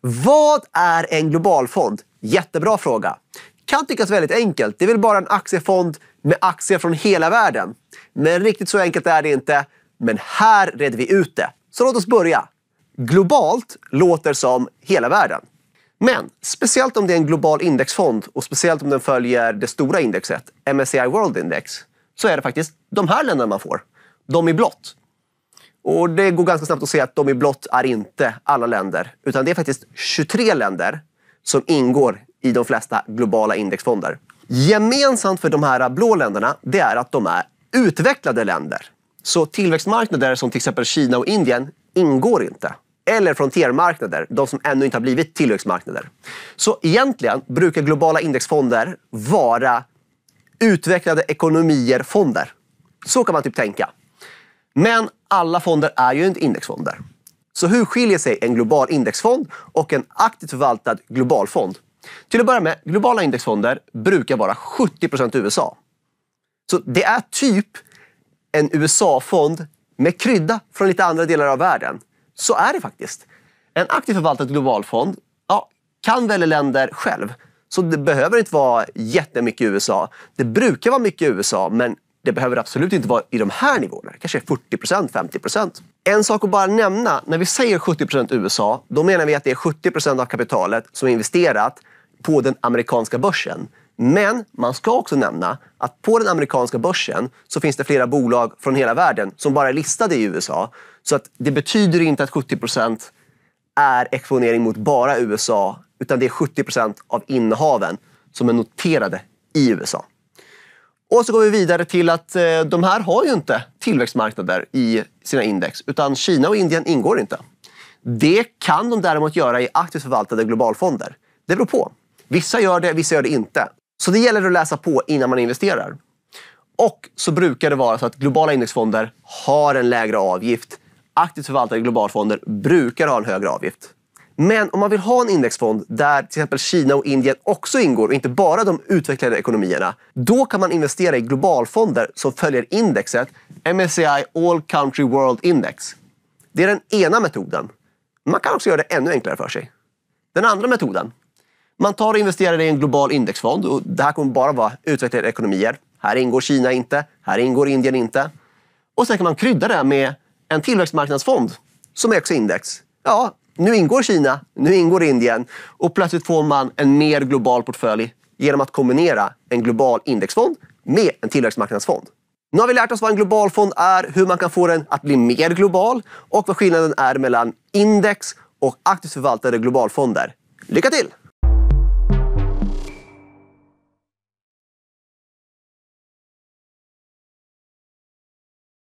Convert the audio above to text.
Vad är en global fond? Jättebra fråga. Kan tyckas väldigt enkelt. Det är väl bara en aktiefond med aktier från hela världen. Men riktigt så enkelt är det inte. Men här reder vi ut det. Så låt oss börja. Globalt låter som hela världen. Men speciellt om det är en global indexfond och speciellt om den följer det stora indexet, MSCI World Index, så är det faktiskt de här länderna man får. De i blått. Och det går ganska snabbt att se att de i blått är inte alla länder, utan det är faktiskt 23 länder som ingår i de flesta globala indexfonder. Gemensamt för de här blå länderna, det är att de är utvecklade länder. Så tillväxtmarknader som till exempel Kina och Indien ingår inte. Eller frontiermarknader, de som ännu inte har blivit tillväxtmarknader. Så egentligen brukar globala indexfonder vara utvecklade ekonomier-fonder. Så kan man typ tänka. Men alla fonder är ju inte indexfonder. Så hur skiljer sig en global indexfond och en aktivt förvaltad global fond? Till att börja med, globala indexfonder brukar vara 70 USA. Så det är typ en USA-fond med krydda från lite andra delar av världen. Så är det faktiskt. En aktivt förvaltad global fond ja, kan välja länder själv. Så det behöver inte vara jättemycket USA. Det brukar vara mycket USA, men det behöver absolut inte vara i de här nivåerna. Kanske 40 50 En sak att bara nämna. När vi säger 70 USA, då menar vi att det är 70 av kapitalet som är investerat på den amerikanska börsen. Men man ska också nämna att på den amerikanska börsen så finns det flera bolag från hela världen som bara är listade i USA. Så att det betyder inte att 70 är exponering mot bara USA, utan det är 70 av innehaven som är noterade i USA. Och så går vi vidare till att eh, de här har ju inte tillväxtmarknader i sina index, utan Kina och Indien ingår inte. Det kan de däremot göra i aktivt förvaltade globalfonder. Det beror på. Vissa gör det, vissa gör det inte. Så det gäller att läsa på innan man investerar. Och så brukar det vara så att globala indexfonder har en lägre avgift. Aktivt förvaltade globalfonder brukar ha en högre avgift. Men om man vill ha en indexfond där till exempel Kina och Indien också ingår och inte bara de utvecklade ekonomierna, då kan man investera i globalfonder som följer indexet MSCI All Country World Index. Det är den ena metoden. Man kan också göra det ännu enklare för sig. Den andra metoden. Man tar och investerar i en global indexfond och det här kommer bara vara utvecklade ekonomier. Här ingår Kina inte, här ingår Indien inte. Och sen kan man krydda det med en tillväxtmarknadsfond som är också index. Ja, nu ingår Kina, nu ingår Indien och plötsligt får man en mer global portfölj genom att kombinera en global indexfond med en tillväxtmarknadsfond. Nu har vi lärt oss vad en global fond är, hur man kan få den att bli mer global och vad skillnaden är mellan index och aktivt förvaltade globalfonder. Lycka till!